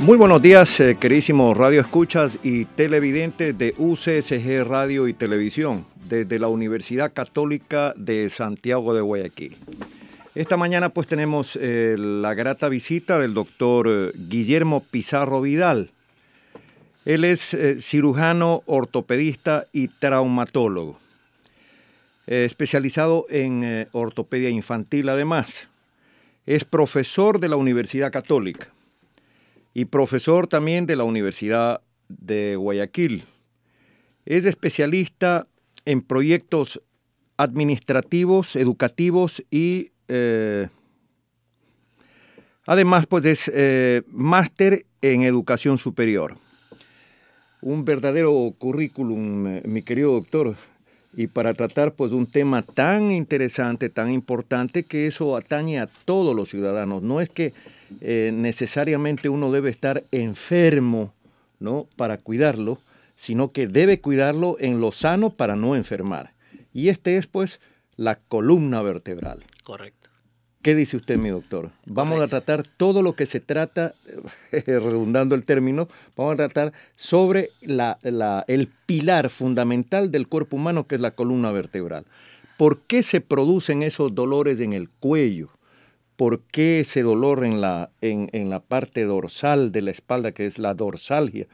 Muy buenos días, queridos eh, queridísimos radio escuchas y televidentes de UCSG Radio y Televisión, desde la Universidad Católica de Santiago de Guayaquil. Esta mañana pues tenemos eh, la grata visita del doctor eh, Guillermo Pizarro Vidal. Él es cirujano, ortopedista y traumatólogo, especializado en ortopedia infantil además. Es profesor de la Universidad Católica y profesor también de la Universidad de Guayaquil. Es especialista en proyectos administrativos, educativos y eh, además pues es eh, máster en educación superior. Un verdadero currículum, eh, mi querido doctor, y para tratar pues un tema tan interesante, tan importante que eso atañe a todos los ciudadanos. No es que eh, necesariamente uno debe estar enfermo ¿no? para cuidarlo, sino que debe cuidarlo en lo sano para no enfermar. Y este es pues la columna vertebral. Correcto. ¿Qué dice usted, mi doctor? Vamos a tratar todo lo que se trata, redundando el término, vamos a tratar sobre la, el pilar fundamental del cuerpo humano, que es la columna vertebral. ¿Por qué se producen esos dolores en el cuello? por qué ese dolor en la, en, la parte dorsal de la espalda, que es la dorsalgia,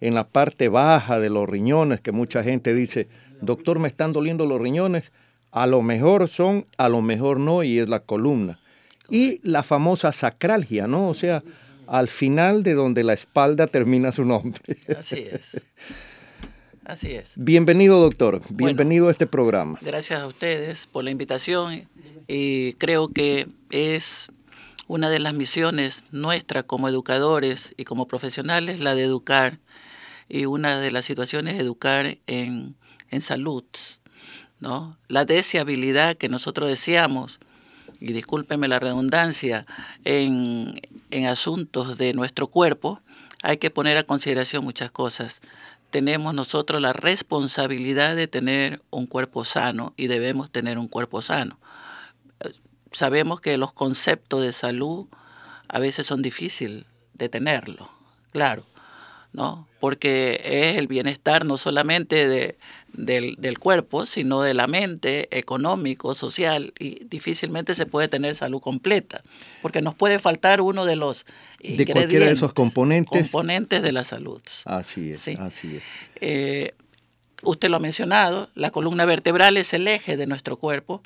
en la parte baja de los riñones, que mucha gente dice, doctor, me están doliendo los riñones, a lo mejor son, a lo mejor no, y es la columna. Y la famosa sacralgia, ¿no? O sea, al final de donde la espalda termina su nombre. Así es. Así es. Bienvenido, doctor. Bienvenido a este programa. Gracias a ustedes por la invitación y creo que es una de las misiones nuestras como educadores y como profesionales, la de educar. Y una de las situaciones es educar en, en salud, ¿no? La deseabilidad que nosotros deseamos, y discúlpenme la redundancia, en, en asuntos de nuestro cuerpo, hay que poner a consideración muchas cosas tenemos nosotros la responsabilidad de tener un cuerpo sano y debemos tener un cuerpo sano sabemos que los conceptos de salud a veces son difíciles de tenerlo, claro, ¿no? Porque es el bienestar no solamente del, cuerpo, sino de la mente, económico, social, y difícilmente se puede tener salud completa, porque nos puede faltar uno de los de cualquiera de esos componentes. Componentes de la salud. Así es, así es. Eh, usted lo ha mencionado, la columna vertebral es el eje de nuestro cuerpo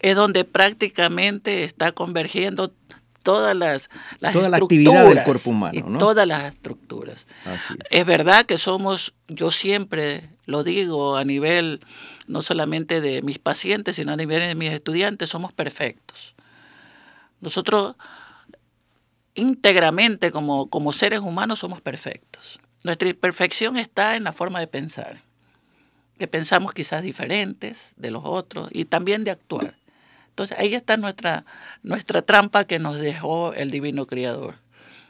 es donde prácticamente está convergiendo todas las, las toda la actividad del cuerpo humano. ¿no? todas las estructuras. es. verdad que somos, yo siempre lo digo a nivel no solamente de mis pacientes, sino a nivel de mis estudiantes, somos perfectos. Nosotros íntegramente como, como seres humanos somos perfectos. Nuestra imperfección está en la forma de pensar, que pensamos quizás diferentes de los otros y también de actuar. Entonces ahí está nuestra, nuestra trampa que nos dejó el divino criador,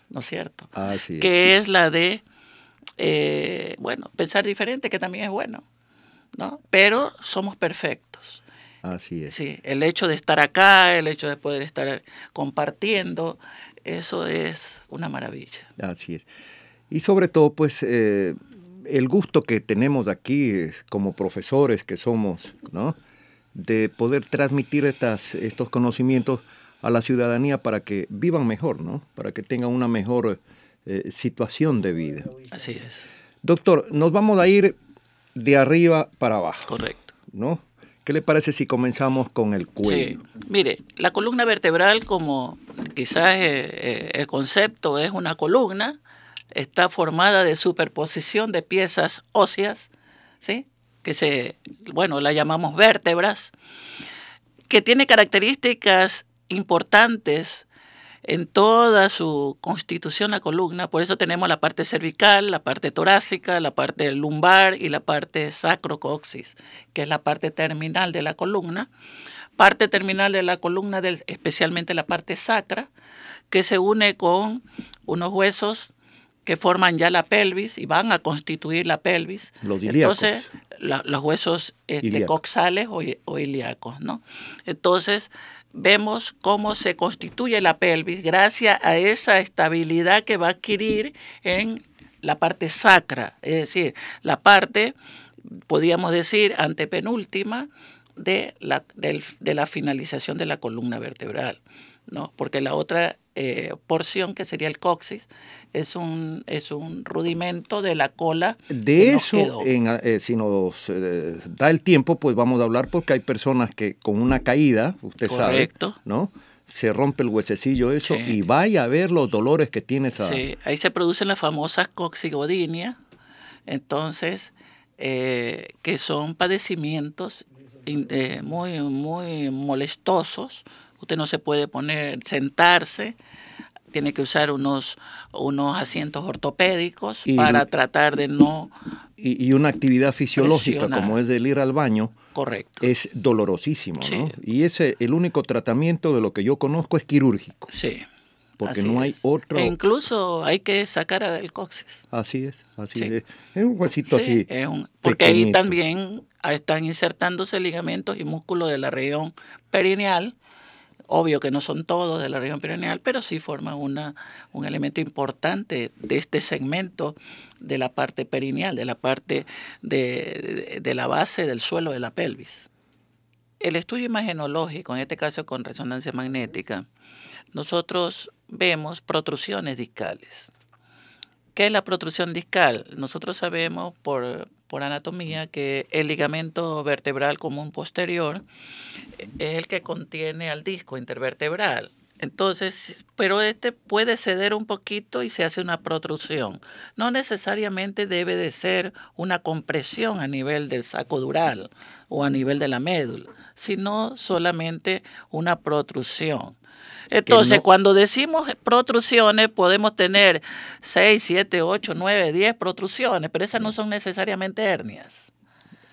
¿no es cierto? que es. la de, eh, bueno, pensar diferente, que también es bueno, ¿no? Pero somos perfectos. Así es. Sí, el hecho de estar acá, el hecho de poder estar compartiendo, eso es una maravilla. Así es. Y sobre todo, pues, eh, el gusto que tenemos aquí eh, como profesores que somos, ¿no? de poder transmitir estas, estos conocimientos a la ciudadanía para que vivan mejor, ¿no? Para que tengan una mejor eh, situación de vida. Así es. Doctor, nos vamos a ir de arriba para abajo. Correcto. ¿No? ¿Qué le parece si comenzamos con el cuello? Mire, la columna vertebral, como quizás eh, eh, el concepto es una columna, está formada de superposición de piezas óseas, ¿sí? que se, bueno, la llamamos vértebras, que tiene características importantes en toda su constitución la columna, por eso tenemos la parte cervical, la parte torácica, la parte lumbar y la parte sacrocoxis, que es la parte terminal de la columna, parte terminal de la columna, del, especialmente la parte sacra, que se une con unos huesos que forman ya la pelvis y van a constituir la pelvis. Los ilíacos los huesos eh, coxales o, ilíacos, Entonces, vemos cómo se constituye la pelvis gracias a esa estabilidad que va a adquirir en la parte sacra, es decir, la parte, podríamos decir, antepenúltima de la finalización de la columna vertebral. ¿no? Porque la otra eh, porción, que sería el coxis, es un, rudimento de la cola. De eso, eh, si nos eh, da el tiempo, pues vamos a hablar porque hay personas que con una caída, usted sabe, ¿no? se rompe el huesecillo eso y vaya a ver los dolores que tiene esa... Sí, ahí se producen las famosas coxigodinias, entonces, que son padecimientos muy, muy molestosos, no se puede poner, sentarse, tiene que usar unos, unos asientos ortopédicos para tratar de no... Y, una actividad fisiológica como es el ir al baño. Correcto. Es dolorosísimo, ¿no? Y ese, el único tratamiento de lo que yo conozco es quirúrgico. Sí porque no hay otro. E incluso hay que sacar el coxis. Así es, así es. Es un huesito así. porque ahí también ah, están insertándose ligamentos y músculos de la región perineal Obvio que no son todos de la región perineal, pero sí forman una, un elemento importante de este segmento de la parte perineal, de la parte de, de la base del suelo de la pelvis. El estudio imagenológico, en este caso con resonancia magnética, nosotros vemos protrusiones discales. ¿Qué es la protrusión discal? Nosotros sabemos por por anatomía que el ligamento vertebral común posterior eh, es el que contiene al disco intervertebral. Entonces, pero este puede ceder un poquito y se hace una protrusión. No necesariamente debe de ser una compresión a nivel del saco dural o a nivel de la médula, sino solamente una protrusión. Entonces, cuando decimos protrusiones, podemos tener 6, 7, 8, 9, 10 protrusiones, pero esas no son necesariamente hernias.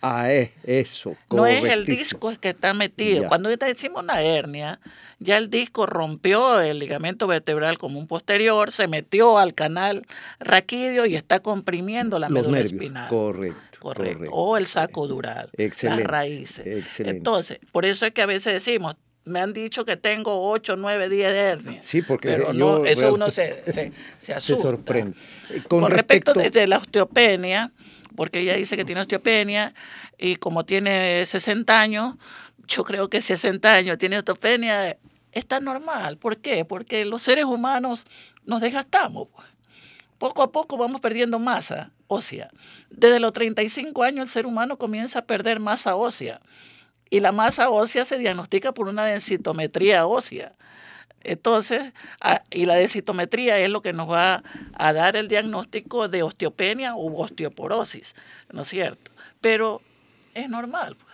Ah, es eso. No es el disco que está metido. Cuando decimos una hernia, ya el disco rompió el ligamento vertebral común posterior, se metió al canal raquídeo y está comprimiendo la médula espinal. Correcto, correcto, O el saco dural, las raíces. Entonces, por eso es que a veces decimos, me han dicho que tengo 8, 9, 10 hernias. Sí, porque eso uno se, se, asusta. Se sorprende. Con, respecto, desde la osteopenia, porque ella dice que tiene osteopenia y como tiene 60 años, yo creo que 60 años tiene osteopenia, está normal. ¿Por qué? Porque los seres humanos nos desgastamos. Pues. Poco a poco vamos perdiendo masa ósea. Desde los 35 años el ser humano comienza a perder masa ósea y la masa ósea se diagnostica por una densitometría ósea. Entonces, y la densitometría es lo que nos va a dar el diagnóstico de osteopenia u osteoporosis, ¿no es cierto? Pero es normal. Pues.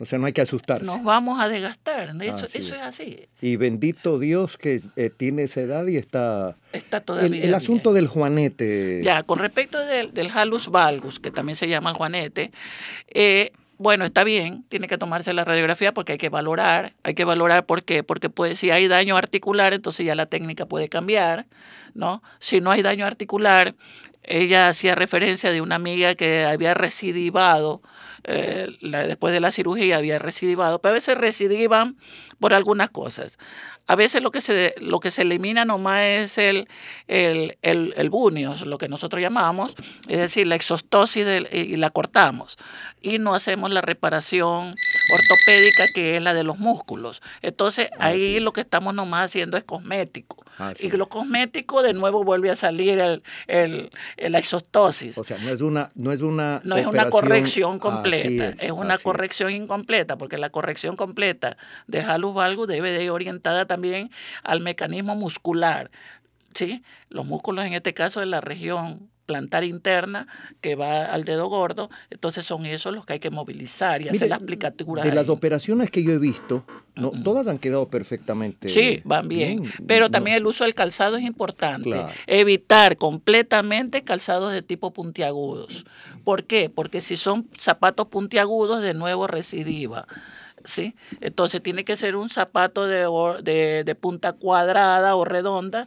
O sea, no hay que asustarse. Nos vamos a desgastar, eso, eso es. así. Y bendito Dios que eh, tiene esa edad y está... Está todavía... El, el asunto del juanete. Ya, con respecto del, del halus valgus, que también se llama juanete, eh, bueno, está bien, tiene que tomarse la radiografía porque hay que valorar. Hay que valorar por qué, porque puede, si hay daño articular, entonces ya la técnica puede cambiar, ¿no? Si no hay daño articular, ella hacía referencia de una amiga que había recidivado, eh, después de la cirugía había recidivado, pero a veces recidivan por algunas cosas a veces lo que se, lo que se elimina nomás es el, el, el, lo que nosotros llamamos, es decir, la exostosis y la cortamos. Y no hacemos la reparación ortopédica que es la de los músculos. Entonces ah, ahí lo que estamos nomás haciendo es cosmético. Ah, y lo cosmético de nuevo vuelve a salir el, el, la exostosis. O sea, no es una... No es una, no es una corrección ah, completa, es, una corrección incompleta, porque la corrección completa de Halus Valgo debe de ir orientada también también al mecanismo muscular, ¿sí? Los músculos en este caso de la región plantar interna que va al dedo gordo, entonces son esos los que hay que movilizar y hacer las aplicaturas. De las operaciones que yo he visto, no, todas han quedado perfectamente. Sí, van bien. pero también el uso del calzado es importante. Evitar completamente calzados de tipo puntiagudos. ¿Por qué? Porque si son zapatos puntiagudos, de nuevo recidiva. Entonces tiene que ser un zapato de, de, de punta cuadrada o redonda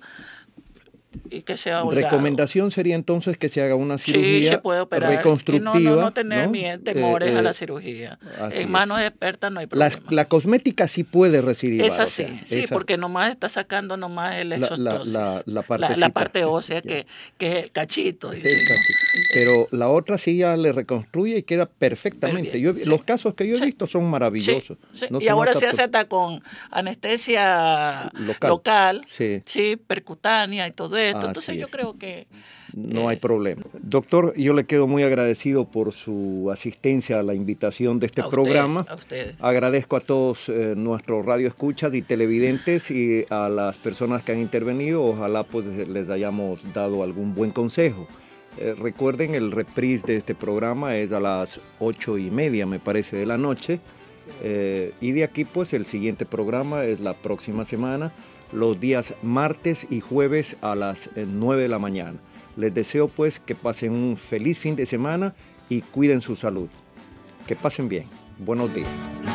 y que sea Recomendación sería entonces que se haga una cirugía reconstructiva. no, tener temores eh, a la eh, cirugía. En manos expertas no hay problema. La, cosmética sí puede recibir Esa sí, sí, porque nomás está sacando nomás el exostosis. La, parte ósea que, es el cachito. Dice, Pero la otra sí ya le reconstruye y queda perfectamente. Los casos que yo he visto son maravillosos. y ahora se hace con anestesia local, local sí. percutánea y todo esto. Entonces yo creo que... No hay eh, problema. Doctor, yo le quedo muy agradecido por su asistencia a la invitación de este programa. a Agradezco a todos eh, nuestros radioescuchas y televidentes y a las personas que han intervenido. Ojalá pues les hayamos dado algún buen consejo. Eh, recuerden, el reprise de este programa es a las ocho y media, me parece, de la noche. Eh, y de aquí pues el siguiente programa es la próxima semana, los días martes y jueves a las 9 eh, de la mañana. Les deseo pues que pasen un feliz fin de semana y cuiden su salud. Que pasen bien. Buenos días.